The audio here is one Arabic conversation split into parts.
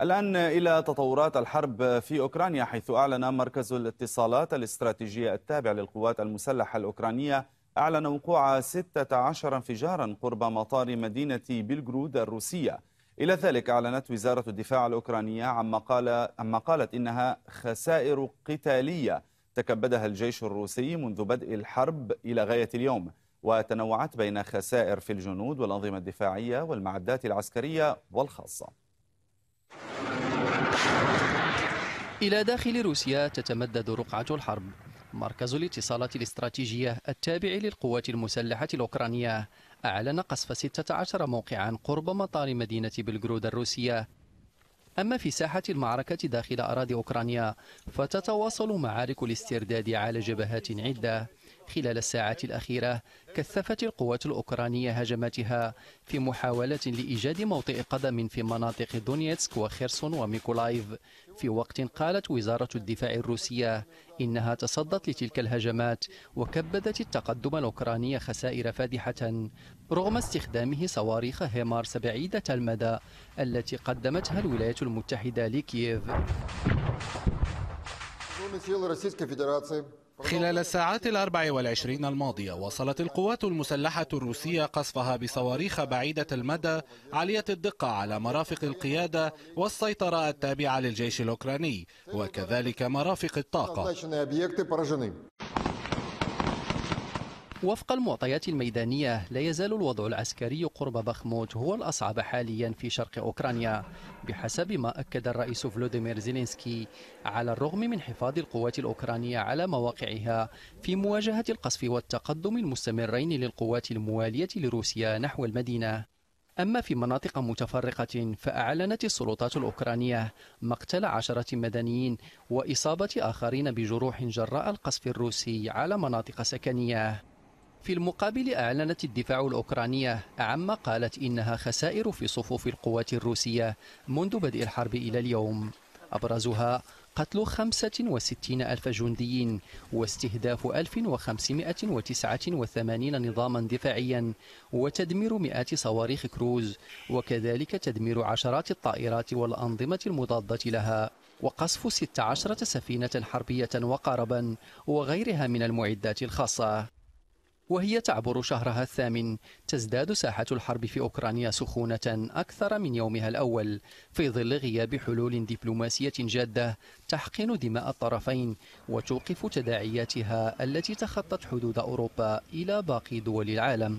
الآن إلى تطورات الحرب في أوكرانيا حيث أعلن مركز الاتصالات الاستراتيجية التابع للقوات المسلحة الأوكرانية أعلن وقوع 16 انفجارا قرب مطار مدينة بلغرود الروسية إلى ذلك أعلنت وزارة الدفاع الأوكرانية عما, قال عما قالت إنها خسائر قتالية تكبدها الجيش الروسي منذ بدء الحرب إلى غاية اليوم وتنوعت بين خسائر في الجنود والأنظمة الدفاعية والمعدات العسكرية والخاصة إلى داخل روسيا تتمدد رقعة الحرب مركز الاتصالات الاستراتيجية التابع للقوات المسلحة الأوكرانية أعلن قصف 16 موقعا قرب مطار مدينة بلغرود الروسية أما في ساحة المعركة داخل أراضي أوكرانيا فتتواصل معارك الاسترداد على جبهات عدة خلال الساعات الأخيرة كثفت القوات الأوكرانية هجماتها في محاولة لإيجاد موطئ قدم في مناطق دونيتسك وخيرسون وميكولايف في وقت قالت وزارة الدفاع الروسية إنها تصدت لتلك الهجمات وكبدت التقدم الأوكراني خسائر فادحة رغم استخدامه صواريخ هيمارس بعيدة المدى التي قدمتها الولايات المتحدة لكييف خلال الساعات الأربع والعشرين الماضية واصلت القوات المسلحة الروسية قصفها بصواريخ بعيدة المدى عالية الدقة على مرافق القيادة والسيطرة التابعة للجيش الأوكراني وكذلك مرافق الطاقة وفق المعطيات الميدانية لا يزال الوضع العسكري قرب بخموت هو الأصعب حاليا في شرق أوكرانيا بحسب ما أكد الرئيس فلوديمير زيلينسكي على الرغم من حفاظ القوات الأوكرانية على مواقعها في مواجهة القصف والتقدم المستمرين للقوات الموالية لروسيا نحو المدينة أما في مناطق متفرقة فأعلنت السلطات الأوكرانية مقتل عشرة مدنيين وإصابة آخرين بجروح جراء القصف الروسي على مناطق سكنية في المقابل أعلنت الدفاع الأوكرانية عما قالت إنها خسائر في صفوف القوات الروسية منذ بدء الحرب إلى اليوم أبرزها قتل 65 ألف جندي واستهداف 1589 نظاما دفاعيا وتدمير مئات صواريخ كروز وكذلك تدمير عشرات الطائرات والأنظمة المضادة لها وقصف 16 سفينة حربية وقاربا وغيرها من المعدات الخاصة وهي تعبر شهرها الثامن تزداد ساحة الحرب في أوكرانيا سخونة أكثر من يومها الأول في ظل غياب حلول دبلوماسية جادة تحقن دماء الطرفين وتوقف تداعياتها التي تخطت حدود أوروبا إلى باقي دول العالم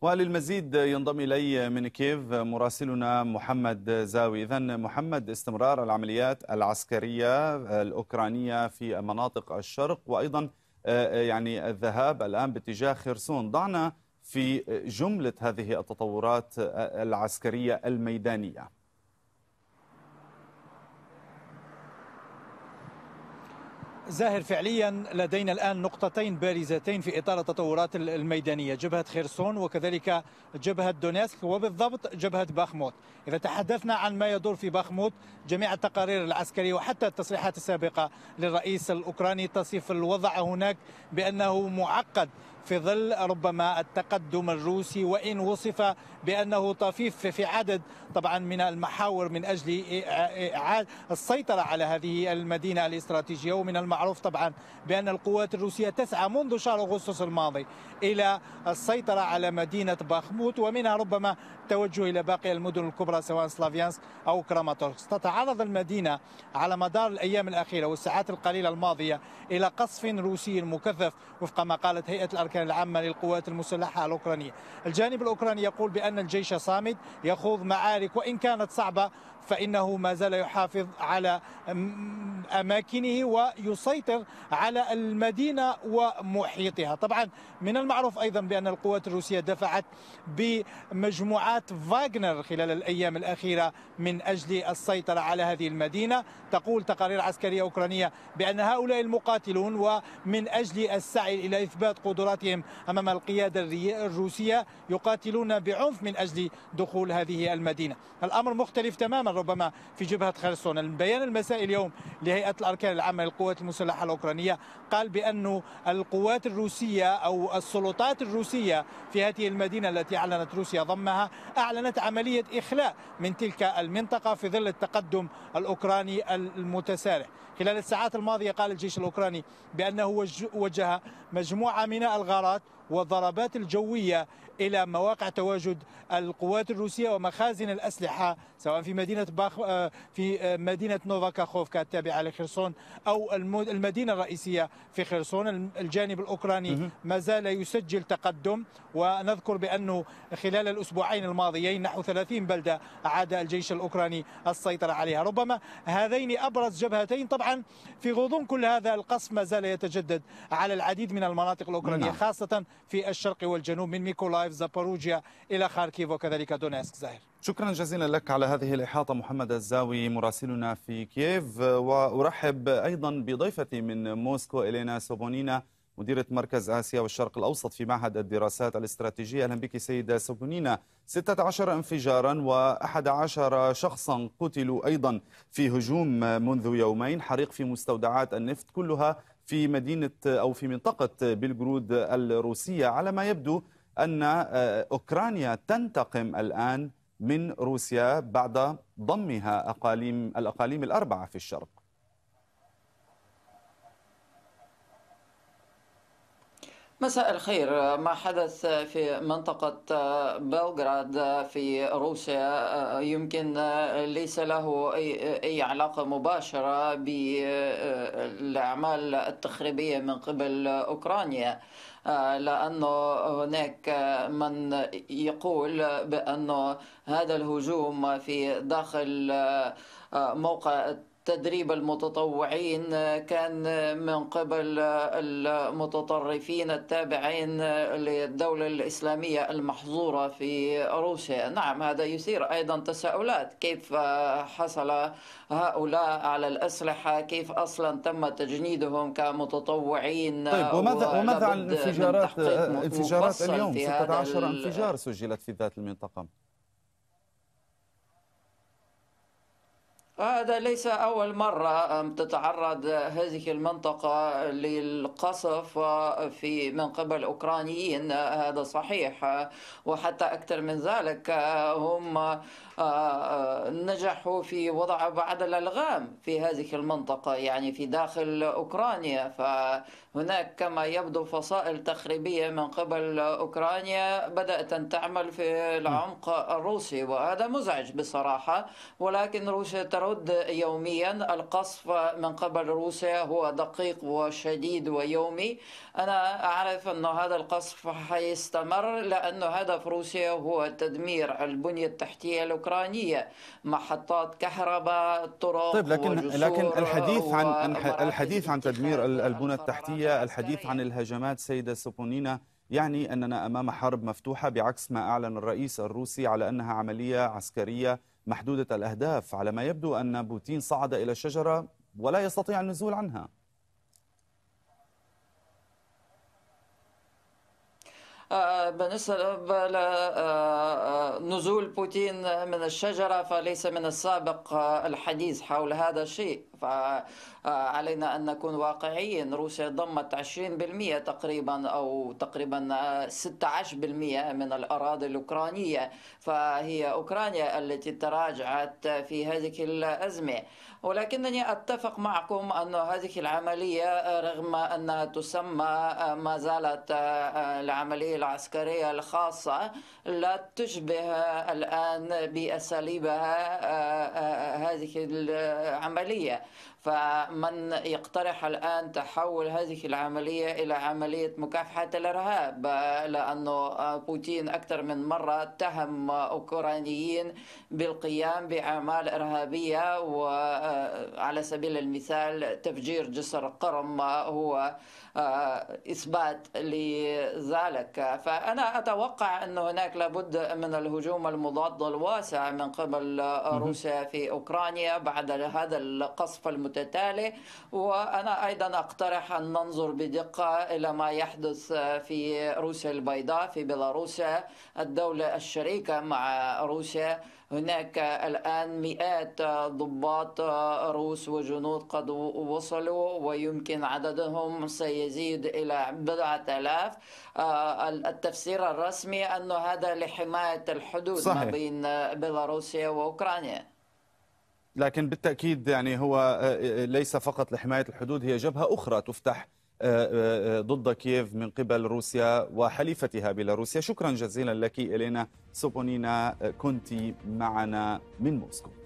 وللمزيد ينضم إلي من كييف مراسلنا محمد زاوي إذا محمد استمرار العمليات العسكرية الأوكرانية في مناطق الشرق وأيضا آه، آه، يعني الذهاب الآن باتجاه خرسون ضعنا في جملة هذه التطورات آه، العسكرية الميدانية زاهر فعليا لدينا الآن نقطتين بارزتين في إطار التطورات الميدانية جبهة خرسون وكذلك جبهة دونيسك وبالضبط جبهة باخموت إذا تحدثنا عن ما يدور في باخموت جميع التقارير العسكرية وحتى التصريحات السابقة للرئيس الأوكراني تصف الوضع هناك بأنه معقد في ظل ربما التقدم الروسي وإن وصف بأنه طفيف في عدد طبعا من المحاور من أجل السيطرة على هذه المدينة الاستراتيجية ومن المعروف طبعا بأن القوات الروسية تسعى منذ شهر أغسطس الماضي إلى السيطرة على مدينة باخموت ومنها ربما التوجه إلى باقي المدن الكبرى سواء سلافيانسك أو كراماتورسك تتعرض المدينة على مدار الأيام الأخيرة والساعات القليلة الماضية إلى قصف روسي مكثف وفق ما قالت هيئة الأركان المكان العامة للقوات المسلحة الأوكرانية الجانب الأوكراني يقول بأن الجيش صامد يخوض معارك وإن كانت صعبة فإنه ما زال يحافظ على أماكنه ويسيطر على المدينة ومحيطها طبعا من المعروف أيضا بأن القوات الروسية دفعت بمجموعات فاغنر خلال الأيام الأخيرة من أجل السيطرة على هذه المدينة تقول تقارير عسكرية أوكرانية بأن هؤلاء المقاتلون ومن أجل السعي إلى إثبات قدرات مواجهتهم أمام القيادة الروسية يقاتلون بعنف من أجل دخول هذه المدينة الأمر مختلف تماما ربما في جبهة خرسون البيان المسائي اليوم لهيئه الاركان العامه للقوات المسلحه الاوكرانيه قال بانه القوات الروسيه او السلطات الروسيه في هذه المدينه التي اعلنت روسيا ضمها اعلنت عمليه اخلاء من تلك المنطقه في ظل التقدم الاوكراني المتسارع خلال الساعات الماضيه قال الجيش الاوكراني بانه وجه مجموعه من الغارات والضربات الجويه إلى مواقع تواجد القوات الروسية ومخازن الأسلحة سواء في مدينة باخ آه، في آه، مدينة نوفاكاخوفكا التابعة لخرسون أو المدينة الرئيسية في خرسون الجانب الأوكراني ما زال يسجل تقدم ونذكر بأنه خلال الأسبوعين الماضيين نحو 30 بلدة عاد الجيش الأوكراني السيطرة عليها ربما هذين أبرز جبهتين طبعا في غضون كل هذا القصف ما زال يتجدد على العديد من المناطق الأوكرانية نعم. خاصة في الشرق والجنوب من ميكولاي مكولايف زاباروجيا إلى خاركيف وكذلك دونيسك زاهر شكرا جزيلا لك على هذه الإحاطة محمد الزاوي مراسلنا في كييف وأرحب أيضا بضيفتي من موسكو إلينا سوبونينا مديرة مركز آسيا والشرق الأوسط في معهد الدراسات الاستراتيجية أهلا بك سيدة سوبونينا 16 انفجارا و11 شخصا قتلوا أيضا في هجوم منذ يومين حريق في مستودعات النفط كلها في مدينة أو في منطقة بلغرود الروسية على ما يبدو أن آه، أوكرانيا تنتقم الآن من روسيا بعد ضمها أقاليم الأقاليم الأربعة في الشرق مساء الخير ما حدث في منطقة آه، بلغراد آه، في روسيا آه، يمكن ليس له أي علاقة مباشرة بالأعمال التخريبية من قبل أوكرانيا لأنه هناك من يقول بأن هذا الهجوم في داخل موقع تدريب المتطوعين كان من قبل المتطرفين التابعين للدولة الإسلامية المحظورة في روسيا نعم هذا يثير أيضا تساؤلات كيف حصل هؤلاء على الأسلحة كيف أصلا تم تجنيدهم كمتطوعين طيب وماذا, وماذا عن انفجارات انفجارات اليوم 16 انفجار سجلت في ذات المنطقة هذا ليس أول مرة تتعرض هذه المنطقة للقصف في من قبل أوكرانيين هذا صحيح وحتى أكثر من ذلك هم آه، آه، نجحوا في وضع بعض الألغام في هذه المنطقة يعني في داخل أوكرانيا ف هناك كما يبدو فصائل تخريبية من قبل أوكرانيا بدأت أن تعمل في العمق الروسي وهذا مزعج بصراحة ولكن روسيا ترد يوميا القصف من قبل روسيا هو دقيق وشديد ويومي أنا أعرف أن هذا القصف حيستمر لأن هدف روسيا هو تدمير البنية التحتية الأوكرانية محطات كهرباء طرق طيب لكن لكن الحديث عن الحديث عن تدمير البنى التحتية الحديث عن الهجمات سيدة سوبونينا يعني أننا أمام حرب مفتوحة بعكس ما أعلن الرئيس الروسي على أنها عملية عسكرية محدودة الأهداف على ما يبدو أن بوتين صعد إلى الشجرة ولا يستطيع النزول عنها آه، آه، بالنسبة لنزول آه، بوتين من الشجرة فليس من السابق الحديث حول هذا الشيء فعلينا أن نكون واقعيين روسيا ضمت 20% تقريبا أو تقريبا 16% من الأراضي الأوكرانية فهي أوكرانيا التي تراجعت في هذه الأزمة ولكنني أتفق معكم أن هذه العملية رغم أنها تسمى ما زالت العملية العسكرية الخاصة لا تشبه الآن بأساليبها آه، آه، آه، هذه العملية فمن يقترح الآن تحول هذه العملية إلى عملية مكافحة الإرهاب لأنه بوتين أكثر من مرة اتهم أوكرانيين بالقيام بأعمال إرهابية وعلى سبيل المثال تفجير جسر قرم هو آه، إثبات لذلك فأنا أتوقع أن هناك لابد من الهجوم المضاد الواسع من قبل روسيا في أوكرانيا بعد هذا القصف الوصف المتتالي وأنا أيضا أقترح أن ننظر بدقة إلى ما يحدث في روسيا البيضاء في بيلاروسيا الدولة الشريكة مع روسيا هناك الآن مئات ضباط روس وجنود قد وصلوا ويمكن عددهم سيزيد إلى بضعة آلاف التفسير الرسمي أن هذا لحماية الحدود صحيح. ما بين بيلاروسيا وأوكرانيا لكن بالتأكيد يعني هو آه، آه، آه، ليس فقط لحماية الحدود هي جبهة أخرى تفتح ضد كييف من قبل روسيا وحليفتها بيلاروسيا شكرا جزيلا لك إلينا سوبونينا كنت معنا من موسكو